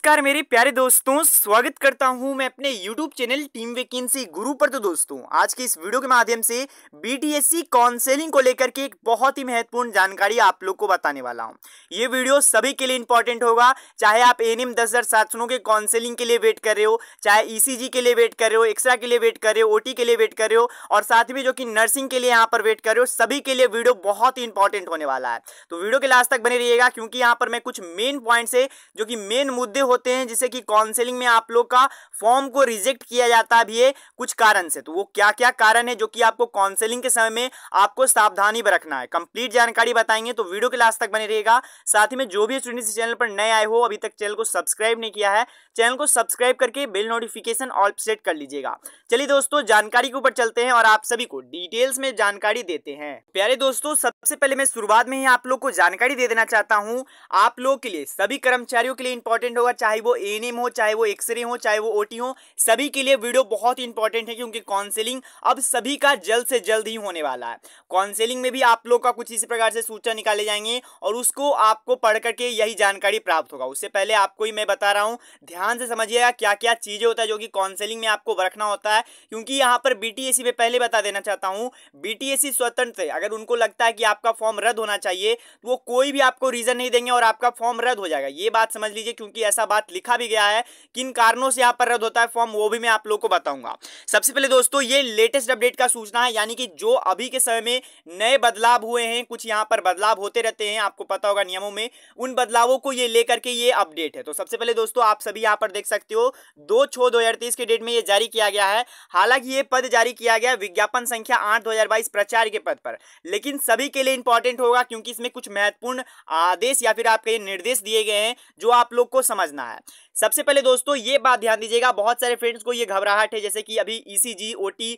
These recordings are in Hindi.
नमस्कार मेरे प्यारे दोस्तों स्वागत करता हूं मैं अपने YouTube चैनल टीम वेकेंसी गुरु पर तो दोस्तों आज के इस वीडियो के माध्यम से बीटीएससी काउंसिलिंग को लेकर के एक बहुत ही महत्वपूर्ण जानकारी आप लोग को बताने वाला हूं ये वीडियो सभी के लिए इंपॉर्टेंट होगा चाहे आप एन एम दस के काउंसलिंग के लिए वेट कर रहे हो चाहे ई e के लिए वेट कर रहे हो एक्स्ट्रा के लिए वेट कर रहे हो ओ के लिए वेट कर रहे हो और साथ में जो कि नर्सिंग के लिए यहाँ पर वेट कर रहे हो सभी के लिए वीडियो बहुत ही इंपॉर्टेंट होने वाला है तो वीडियो के लास्ट तक बने रहिएगा क्योंकि यहाँ पर मैं कुछ मेन पॉइंट है जो कि मेन मुद्दे होते हैं जैसे कि काउंसिलिंग में आप लोग का फॉर्म को रिजेक्ट किया जाता भी है कुछ कारण से तो वो क्या क्या कारण है जो कि आपको काउंसिलिंग के समय में आपको सावधानी रखना है कंप्लीट जानकारी बताएंगे तो वीडियो के लास्ट तक बने रहेगा साथ ही में जो भी स्टूडेंट चैनल पर नए आए हो अभी तक चैनल को सब्सक्राइब नहीं किया है चैनल को सब्सक्राइब करके बिल नोटिफिकेशन ऑल सेट कर लीजिएगा चलिए दोस्तों जानकारी के ऊपर चलते हैं और आप सभी को डिटेल्स में जानकारी देते हैं प्यारे दोस्तों सबसे पहले मैं शुरुआत में ही आप लोग को जानकारी दे देना चाहता हूँ आप लोग के लिए सभी कर्मचारियों के लिए इंपॉर्टेंट होगा चाहे वो ए हो चाहे वो एक्सरे हो चाहे वो ओटी हो सभी के लिए वीडियो बहुत इंपॉर्टेंट है क्योंकि काउंसिलिंग अब सभी का जल्द से जल्द ही होने वाला है काउंसिलिंग में भी आप लोग का कुछ इसी प्रकार से सूचना निकाले जाएंगे और उसको आपको पढ़ करके यही जानकारी प्राप्त होगा उससे पहले आपको ही मैं बता रहा हूँ ध्यान से समझिएगा क्या क्या चीज़ें होता है जो कि काउंसिलिंग में आपको रखना होता है क्योंकि यहाँ पर बीटीएसी में पहले बता देना चाहता हूँ बीटीएसी स्वतंत्र अगर उनको लगता है कि आपका फॉर्म रद्द होना चाहिए तो वो कोई भी आपको रीज़न नहीं देंगे और आपका फॉर्म रद्द हो जाएगा ये बात समझ लीजिए क्योंकि ऐसा बात लिखा भी गया है किन कारणों से यहाँ पर रद्द होता है फॉर्म वो भी मैं आप लोग को बताऊंगा सबसे पहले दोस्तों ये लेटेस्ट अपडेट का सूचना है यानी कि जो अभी के समय में नए बदलाव हुए हैं कुछ यहाँ पर बदलाव होते रहते हैं आपको पता होगा नियमों में उन बदलावों को ये लेकर के ये अपडेट है तो सबसे पहले दोस्तों आप सभी यहाँ पर देख सकते हो दो छो दो के डेट में ये जारी किया गया है हालांकि ये पद जारी किया गया विज्ञापन संख्या आठ दो प्रचार के पद पर लेकिन सभी के लिए इंपॉर्टेंट होगा क्योंकि इसमें कुछ महत्वपूर्ण आदेश या फिर आपके निर्देश दिए गए हैं जो आप लोग को समझना that. सबसे पहले दोस्तों ये बात ध्यान दीजिएगा बहुत सारे फ्रेंड्स को ये घबराहट है जैसे कि अभी ईसीजी e ओटी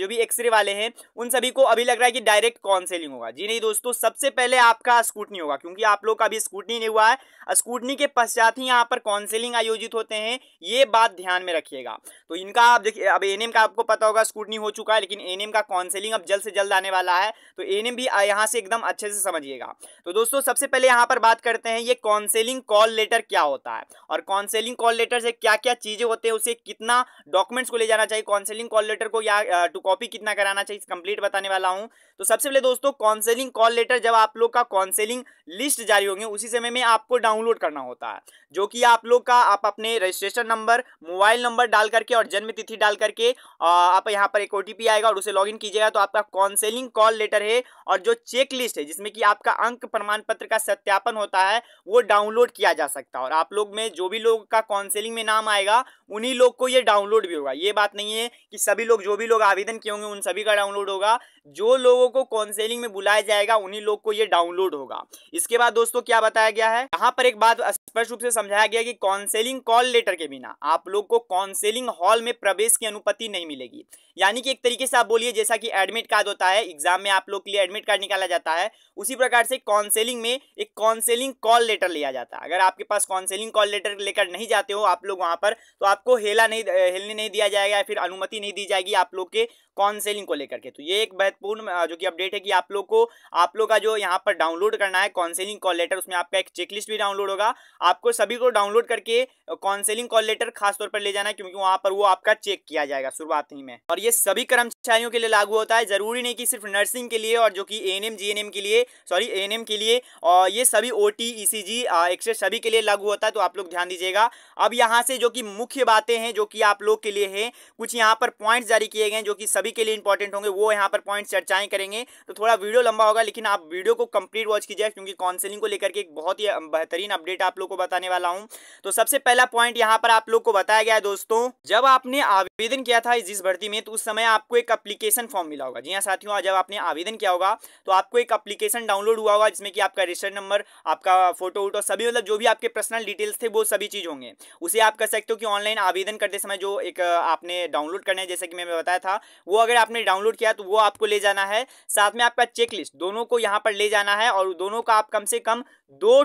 जो भी एक्सरे वाले हैं उन सभी को अभी लग रहा है कि डायरेक्ट काउंसिलिंग होगा जी नहीं दोस्तों सबसे पहले आपका स्कूटनी होगा क्योंकि आप लोग का अभी स्कूटनी नहीं हुआ है स्कूटनी के पश्चात ही यहाँ पर काउंसिलिंग आयोजित होते हैं ये बात ध्यान में रखिएगा तो इनका आप देखिए अब एन का आपको पता होगा स्कूटनी हो चुका है लेकिन एन का काउंसिलिंग अब जल्द से जल्द आने वाला है तो एन भी यहाँ से एकदम अच्छे से समझिएगा तो दोस्तों सबसे पहले यहाँ पर बात करते हैं ये काउंसिलिंग कॉल लेटर क्या होता है और काउंसिलिंग काउंसलिंग कॉल लेटर से क्या क्या चीज़ें होते हैं उसे कितना डॉक्यूमेंट्स को ले जाना चाहिए काउंसलिंग कॉल लेटर को या टू कॉपी कितना कराना चाहिए कंप्लीट बताने वाला हूं तो सबसे पहले दोस्तों काउंसलिंग कॉल लेटर जब आप लोग का काउंसलिंग लिस्ट जारी होंगे उसी समय में आपको डाउनलोड करना होता है जो कि आप लोग का आप अपने रजिस्ट्रेशन नंबर मोबाइल नंबर डाल करके और जन्म तिथि डाल करके आप यहाँ पर एक ओ आएगा और उसे लॉग कीजिएगा तो आपका काउंसलिंग कॉल लेटर है और जो चेक लिस्ट है जिसमें कि आपका अंक प्रमाण पत्र का सत्यापन होता है वो डाउनलोड किया जा सकता है और आप लोग में जो भी लोग का काउंसिलिंग में नाम आएगा उन्हीं लोग को ये डाउनलोड भी होगा ये बात नहीं है कि सभी लोग जो भी लोग आवेदन किए होंगे उन सभी का डाउनलोड होगा जो लोगों को काउंसिलिंग में बुलाया जाएगा उन्हीं लोग को ये डाउनलोड होगा इसके बाद दोस्तों क्या बताया गया है यहाँ पर एक बात स्पष्ट रूप से समझाया गया कि काउंसिलिंग कॉल लेटर के बिना आप लोग को काउंसिलिंग हॉल में प्रवेश की अनुपति नहीं मिलेगी यानी कि एक तरीके से आप बोलिए जैसा कि एडमिट कार्ड होता है एग्जाम में आप लोग के लिए एडमिट कार्ड निकाला जाता है उसी प्रकार से काउंसिलिंग में एक काउंसिलिंग कॉल लेटर लिया जाता है अगर आपके पास काउंसिलिंग कॉल लेटर लेकर नहीं जाते हो आप लोग वहाँ पर तो आपको हेला नहीं हेलने नहीं दिया जाएगा या फिर अनुमति नहीं दी जाएगी आप लोग के काउंसिलिंग को लेकर के तो ये एक महत्वपूर्ण जो कि अपडेट है कि आप लोग को आप लोग का जो यहाँ पर डाउनलोड करना है काउंसलिंग कॉल लेटर उसमें आपका एक चेकलिस्ट भी डाउनलोड होगा आपको सभी को डाउनलोड करके काउंसिलिंग कॉल लेटर खासतौर पर ले जाना है क्योंकि वहाँ पर वो आपका चेक किया जाएगा शुरुआत ही में और ये सभी कर्मचारियों के लिए लागू होता है जरूरी नहीं कि सिर्फ नर्सिंग के लिए और जो कि एन एम एन के लिए सॉरी एन एम के लिए और ये सभी O T E e C G X ray सभी के लिए लागू होता है तो आप लोग ध्यान दीजिएगा अब यहाँ से जो कि मुख्य बातें हैं जो कि आप लोग के लिए है कुछ यहाँ पर पॉइंट जारी किए गए जो कि सभी सभी के लिए इंपॉर्टेंट होंगे वो यहाँ पर पॉइंट चर्चाएं करेंगे तो थोड़ा वीडियो लंबा होगा लेकिन आप वीडियो को कंप्लीट वॉच कीजिए क्योंकि काउंसिलिंग को लेकर के एक बहुत ही बेहतरीन अपडेट आप लोग को बताने वाला हूँ तो सबसे पहला पॉइंट यहाँ पर आप लोग को बताया गया है दोस्तों जब आपने आवेदन किया था जिस भर्ती में तो उस समय आपको एक अप्लीकेशन फॉर्म मिला होगा जी हाँ साथियों जब आपने आवेदन किया होगा तो आपको एक अप्लीकेशन डाउनलोड हुआ होगा जिसमें कि आपका रजिस्टर नंबर आपका फोटो वोटो सभी मतलब जो भी आपके पर्सनल डिटेल्स थे वो सभी चीज़ होंगे उसे आप कर सकते हो कि ऑनलाइन आवेदन करते समय जो एक आपने डाउनलोड करने जैसे कि मैंने बताया था वो वो अगर आपने डाउनलोड किया तो वो आपको ले जाना है साथ में आपका चेक लिस्ट दोनों को यहाँ पर ले जाना है और दोनों का आप कम से कम दो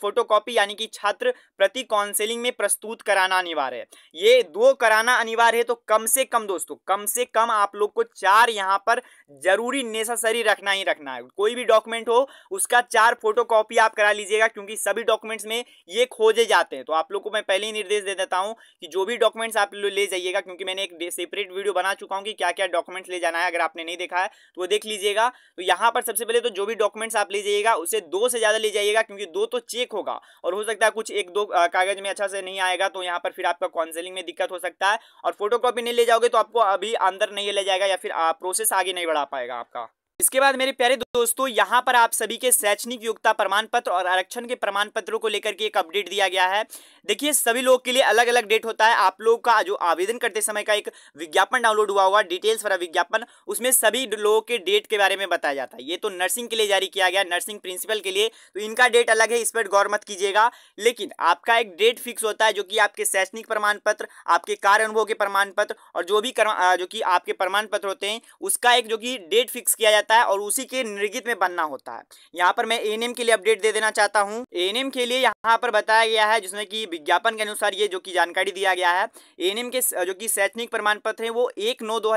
फोटोकॉपी यानी कि छात्र प्रति काउंसिलिंग में प्रस्तुत कराना अनिवार्य है ये दो कराना अनिवार्य है तो कम से कम दोस्तों कम से कम आप लोग को चार यहाँ पर जरूरी नेसेसरी रखना ही रखना है कोई भी डॉक्यूमेंट हो उसका चार फोटोकॉपी आप करा लीजिएगा क्योंकि सभी डॉक्यूमेंट्स में ये खोजे जाते हैं तो आप लोग को मैं पहले ही निर्देश दे देता हूँ कि जो भी डॉक्यूमेंट्स आप ले जाइएगा क्योंकि मैंने एक सेपरेट वीडियो बना चुका हूँ कि क्या क्या डॉक्यूमेंट्स ले जाना है अगर आपने नहीं देखा है तो वो देख लीजिएगा तो यहाँ पर सबसे पहले तो जो भी डॉक्यूमेंट्स आप ले जाइएगा उसे दो से ज़्यादा ले जाइएगा क्योंकि दो तो चेक होगा और हो सकता है कुछ एक दो कागज में अच्छा से नहीं आएगा तो यहाँ पर फिर आपका काउंसिलिंग में दिक्कत हो सकता है और फोटो नहीं ले जाओगे तो आपको अभी अंदर नहीं ले जाएगा या फिर प्रोसेस आगे नहीं बढ़ा पाएगा आपका इसके बाद मेरे प्यारे दोस्तों यहाँ पर आप सभी के शैक्षणिक योग्यता प्रमाण पत्र और आरक्षण के प्रमाण पत्रों को लेकर के एक अपडेट दिया गया है देखिए सभी लोग के लिए अलग अलग डेट होता है आप लोग का जो आवेदन करते समय का एक विज्ञापन डाउनलोड हुआ हुआ डिटेल्स वाला विज्ञापन उसमें सभी लोगों के डेट के बारे में बताया जाता है ये तो नर्सिंग के लिए जारी किया गया नर्सिंग प्रिंसिपल के लिए तो इनका डेट अलग है इस पर गौर मत कीजिएगा लेकिन आपका एक डेट फिक्स होता है जो कि आपके शैक्षणिक प्रमाण पत्र आपके कार्य अनुभव के प्रमाण पत्र और जो भी जो कि आपके प्रमाण पत्र होते हैं उसका एक जो कि डेट फिक्स किया जाता है जाता है और उसी के निर्गित में बनना होता है यहाँ पर मैं एएनएम के लिए अपडेट दे देना चाहता हूँ एएनएम के लिए यहाँ पर बताया गया है जिसमें कि विज्ञापन के अनुसार ये जो कि जानकारी दिया गया है एएनएम के जो कि शैक्षणिक प्रमाण पत्र है वो एक नौ दो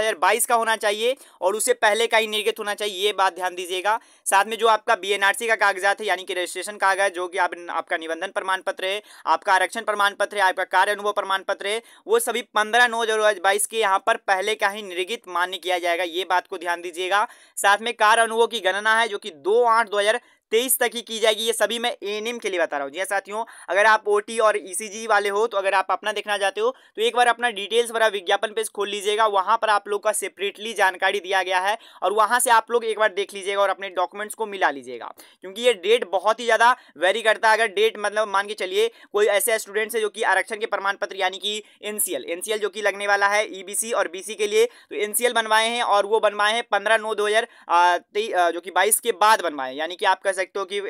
का होना चाहिए और उससे पहले का ही निर्गत होना चाहिए ये बात ध्यान दीजिएगा साथ में जो आपका बी का कागजात है यानी कि रजिस्ट्रेशन कागज जो कि आपका निबंधन प्रमाण पत्र है आपका आरक्षण प्रमाण पत्र है आपका कार्य अनुभव प्रमाण पत्र है वो सभी पंद्रह नौ दो के यहाँ पर पहले का ही निर्गित मान्य किया जाएगा ये बात को ध्यान दीजिएगा साथ में कार अनुभव की गणना है जो कि दो आठ दो हजार तेईस तक ही की जाएगी ये सभी मैं ए के लिए बता रहा हूँ जी हाँ, साथियों अगर आप ओ और ई e वाले हो तो अगर आप अपना देखना चाहते हो तो एक बार अपना डिटेल्स वाला विज्ञापन पेज खोल लीजिएगा वहाँ पर आप लोग का सेपरेटली जानकारी दिया गया है और वहाँ से आप लोग एक बार देख लीजिएगा और अपने डॉक्यूमेंट्स को मिला लीजिएगा क्योंकि ये डेट बहुत ही ज़्यादा वेरी करता है अगर डेट मतलब मान के चलिए कोई ऐसे स्टूडेंट्स है जो कि आरक्षण के प्रमाण पत्र यानी कि एन सी जो कि लगने वाला है ई e और बी के लिए तो एन बनवाए हैं और वो बनवाए हैं पंद्रह नौ दो जो कि बाईस के बाद बनवाए यानी कि आपका सकते हो कि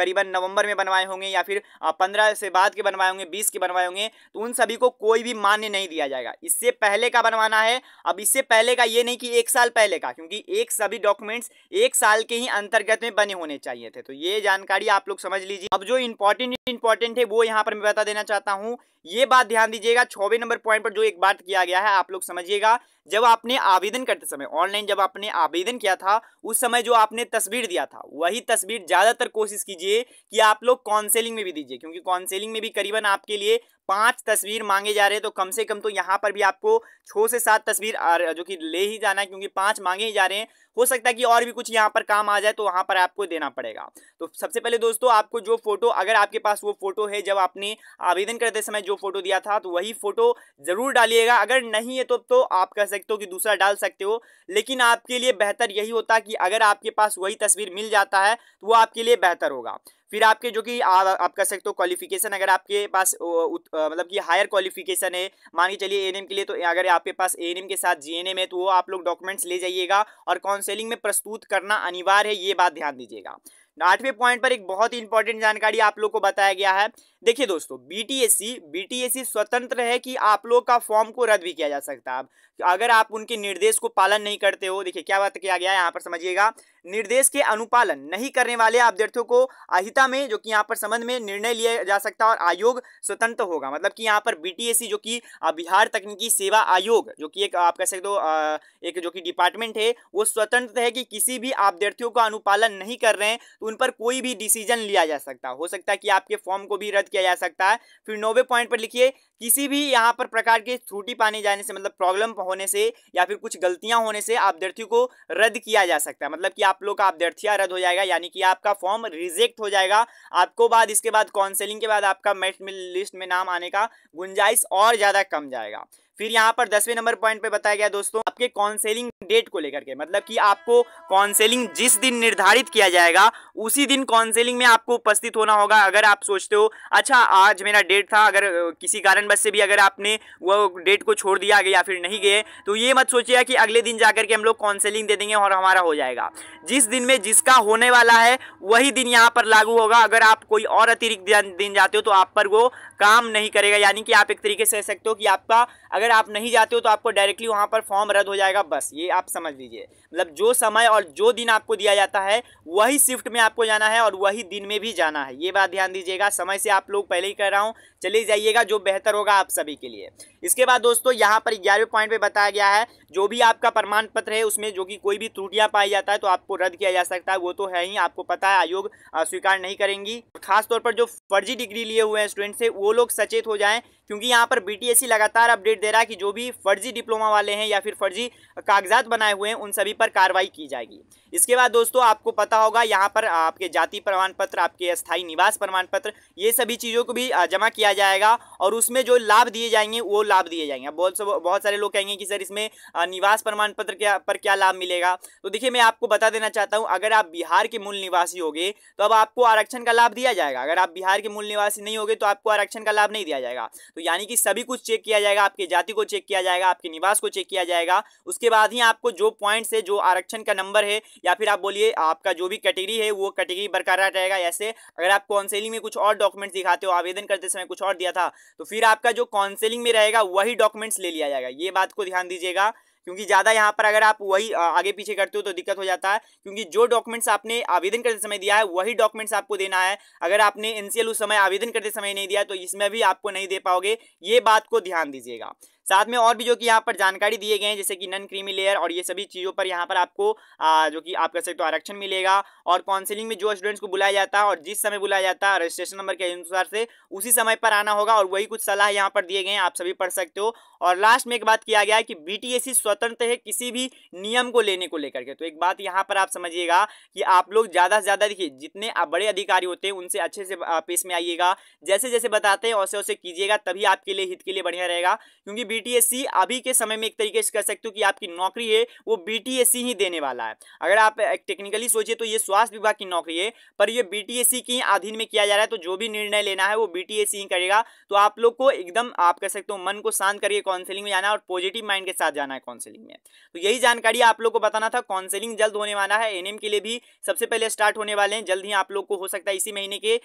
करीबन नवंबर में बनवाए होंगे या फिर पंद्रह से बाद के बनवाए होंगे बीस के बनवाए होंगे तो उन सभी को कोई भी मान्य नहीं दिया जाएगा इससे पहले का बनवाना है अब इससे पहले का ये नहीं कि एक साल पहले का क्योंकि एक सभी डॉक्यूमेंट्स एक साल के ही अंतर्गत में बने होने चाहिए थे तो ये जानकारी आप लोग समझ लीजिए अब जो इंपॉर्टेंट इंपॉर्टेंट है वो यहाँ पर मैं बता देना चाहता हूँ ये बात ध्यान दीजिएगा छोवे नंबर पॉइंट पर जो एक बात किया गया है आप लोग समझिएगा जब आपने आवेदन करते समय ऑनलाइन जब आपने आवेदन किया था उस समय जो आपने तस्वीर दिया था वही तस्वीर कंप्लीट ज़्यादातर कोशिश कीजिए कि आप लोग काउंसेलिंग में भी दीजिए क्योंकि काउंसेलिंग में भी करीबन आपके लिए पांच तस्वीर मांगे जा रहे हैं तो कम से कम तो यहाँ पर भी आपको छः से सात तस्वीर जो कि ले ही जाना है क्योंकि पांच मांगे ही जा रहे हैं हो सकता है कि और भी कुछ यहाँ पर काम आ जाए तो वहाँ पर आपको देना पड़ेगा तो सबसे पहले दोस्तों आपको जो फोटो अगर आपके पास वो फोटो है जब आपने आवेदन करते समय जो फोटो दिया था तो वही फोटो जरूर डालिएगा अगर नहीं है तो, तो आप कह सकते हो कि दूसरा डाल सकते हो लेकिन आपके लिए बेहतर यही होता कि अगर आपके पास वही तस्वीर मिल जाता है तो वो आपके लिए बेहतर होगा फिर आपके जो कि आप कह सकते हो क्वालिफिकेशन अगर आपके पास मतलब कि हायर क्वालिफिकेशन है मान के चलिए एन के लिए तो अगर आपके पास एएनएम के साथ जीएनएम है तो वो आप लोग डॉक्यूमेंट्स ले जाइएगा और काउंसलिंग में प्रस्तुत करना अनिवार्य है ये बात ध्यान दीजिएगा आठवें पॉइंट पर एक बहुत ही इंपॉर्टेंट जानकारी आप लोग को बताया गया है देखिए दोस्तों बीटीएससी बीटीएससी स्वतंत्र है कि आप लोग का फॉर्म को रद्द भी किया जा सकता है अगर आप उनके निर्देश को पालन नहीं करते हो देखिए क्या बात किया गया है यहाँ पर समझिएगा निर्देश के अनुपालन नहीं करने वाले अभ्यर्थियों को अहिता में जो कि यहाँ पर संबंध में निर्णय लिया जा सकता है और आयोग स्वतंत्र होगा मतलब कि यहाँ पर बीटीएससी जो कि बिहार तकनीकी सेवा आयोग जो कि एक आप कह सकते हो एक जो कि डिपार्टमेंट है वो स्वतंत्र है कि किसी भी अभ्यर्थियों का अनुपालन नहीं कर रहे हैं उन पर कोई भी डिसीजन लिया जा सकता है हो सकता है कि आपके फॉर्म को भी रद्द किया जा सकता है फिर नौवे पॉइंट पर लिखिए किसी भी यहाँ पर प्रकार के त्रुटि पाने जाने से मतलब प्रॉब्लम होने से या फिर कुछ गलतियाँ होने से अभ्यर्थियों को रद्द किया जा सकता है मतलब कि आप लोग का अभ्यर्थिया रद्द हो जाएगा यानी कि आपका फॉर्म रिजेक्ट हो जाएगा आपको बाद इसके बाद काउंसलिंग के बाद आपका मेट लिस्ट में नाम आने का गुंजाइश और ज़्यादा कम जाएगा फिर यहाँ पर दसवें नंबर पॉइंट पर बताया गया दोस्तों आपके काउंसेलिंग डेट को लेकर के मतलब कि आपको काउंसेलिंग जिस दिन निर्धारित किया जाएगा उसी दिन काउंसेलिंग में आपको उपस्थित होना होगा अगर आप सोचते हो अच्छा आज मेरा डेट था अगर किसी कारणवश से भी अगर आपने वो डेट को छोड़ दिया या फिर नहीं गए तो ये मत सोचिएगा कि अगले दिन जाकर के हम लोग काउंसलिंग दे देंगे और हमारा हो जाएगा जिस दिन में जिसका होने वाला है वही दिन यहाँ पर लागू होगा अगर आप कोई और अतिरिक्त दिन जाते हो तो आप पर वो काम नहीं करेगा यानी कि आप एक तरीके से सकते हो कि आपका अगर आप नहीं जाते हो तो आपको डायरेक्टली वहाँ पर फॉर्म रद्द हो जाएगा बस ये आप समझ लीजिए मतलब जो समय और जो दिन आपको दिया जाता है वही शिफ्ट में आपको जाना है और वही दिन में भी जाना है ये बात ध्यान दीजिएगा समय से आप लोग पहले ही कह रहा हूँ चले जाइएगा जो बेहतर होगा आप सभी के लिए इसके बाद दोस्तों यहाँ पर ग्यारहवें पॉइंट पर बताया गया है जो भी आपका प्रमाण पत्र है उसमें जो कि कोई भी त्रुटियाँ पाई जाता है तो आपको रद्द किया जा सकता है वो तो है ही आपको पता है आयोग स्वीकार नहीं करेंगी खासतौर पर जो फर्जी डिग्री लिए हुए हैं स्टूडेंट्स से वो लोग सचेत हो जाएं क्योंकि यहाँ पर बी लगातार अपडेट दे रहा है कि जो भी फर्जी डिप्लोमा वाले हैं या फिर फर्जी कागजात बनाए हुए हैं उन सभी पर कार्रवाई की जाएगी इसके बाद दोस्तों आपको पता होगा यहाँ पर आपके जाति प्रमाण पत्र आपके स्थायी निवास प्रमाण पत्र ये सभी चीज़ों को भी जमा किया जाएगा और उसमें जो लाभ दिए जाएंगे वो लाभ दिए जाएंगे बहुत बहुत सारे लोग कहेंगे कि सर इसमें निवास प्रमाण पत्र क्या पर क्या लाभ मिलेगा तो देखिए मैं आपको बता देना चाहता हूँ अगर आप बिहार के मूल निवासी होगे तो अब आपको आरक्षण का लाभ दिया जाएगा अगर आप बिहार के मूल निवासी नहीं होगे तो आपको आरक्षण का लाभ नहीं दिया जाएगा तो यानी कि सभी कुछ चेक किया जाएगा आपकी जाति को चेक किया जाएगा आपके निवास को चेक किया जाएगा उसके बाद ही आपको जो पॉइंट है जो आरक्षण का नंबर है या फिर आप बोलिए आपका जो भी कैटेगरी है वो कैटेगरी बरकरार रहेगा ऐसे अगर आप काउंसिलिंग में कुछ और डॉक्यूमेंट्स दिखाते हो आवेदन करते समय कुछ और दिया था तो फिर आपका जो काउंसिलिंग में रहेगा वही डॉक्यूमेंट्स ले लिया जाएगा ये बात को ध्यान दीजिएगा क्योंकि ज़्यादा यहाँ पर अगर आप वही आगे पीछे करते हो तो दिक्कत हो जाता है क्योंकि जो डॉक्यूमेंट्स आपने आवेदन करते समय दिया है वही डॉक्यूमेंट्स आपको देना है अगर आपने एनसीएल उस समय आवेदन करते समय नहीं दिया तो इसमें भी आपको नहीं दे पाओगे ये बात को ध्यान दीजिएगा साथ में और भी जो कि यहाँ पर जानकारी दिए गए हैं जैसे कि नन क्रीमी लेयर और ये सभी चीज़ों पर यहाँ पर आपको आ, जो कि आप कह सकते हो आरक्षण मिलेगा और काउंसिलिंग में जो स्टूडेंट्स को बुलाया जाता है और जिस समय बुलाया जाता है रजिस्ट्रेशन नंबर के अनुसार से उसी समय पर आना होगा और वही कुछ सलाह यहाँ पर दिए गए हैं आप सभी पढ़ सकते हो और लास्ट में एक बात किया गया है कि बी स्वतंत्र है किसी भी नियम को लेने को लेकर के तो एक बात यहाँ पर आप समझिएगा कि आप लोग ज़्यादा से ज़्यादा देखिए जितने बड़े अधिकारी होते हैं उनसे अच्छे से पेश में आइएगा जैसे जैसे बताते हैं वैसे वैसे कीजिएगा तभी आपके लिए हित के लिए बढ़िया रहेगा क्योंकि बीटीएससी अभी के समय में एक तरीके से कर सकते हो कि आपकी नौकरी है वो बीटीएससी ही देने वाला है अगर आप टेक्निकली सोचिए तो ये स्वास्थ्य विभाग की नौकरी है पर ये बीटीएससी के अधीन में किया जा रहा है तो जो भी निर्णय लेना है वो बीटीएससी ही करेगा तो आप लोग को एकदम आप कर सकते हो मन को शांत करके काउंसिलिंग में जाना और पॉजिटिव माइंड के साथ जाना है काउंसिलिंग में तो यही जानकारी आप लोग को बताना था काउंसिलिंग जल्द होने वाला है एनएम के लिए भी सबसे पहले स्टार्ट होने वाले हैं जल्द ही आप लोग को हो सकता है इसी महीने के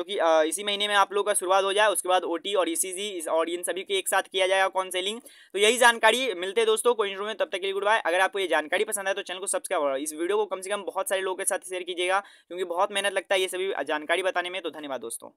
जो कि इसी महीने में आप लोग का शुरुआत हो जाए उसके बाद ओटी और ईसीजी e और इन सभी के एक साथ किया जाएगा कौन काउंसिलिंग तो यही जानकारी मिलते दोस्तों कोई में तब तक के लिए गुड बाय अगर आपको ये जानकारी पसंद आए तो चैनल को सब्सक्राइब करो इस वीडियो को कम से कम बहुत सारे लोगों के साथ शेयर कीजिएगा क्योंकि बहुत मेहनत लगता है ये सभी जानकारी बताने में तो धन्यवाद दोस्तों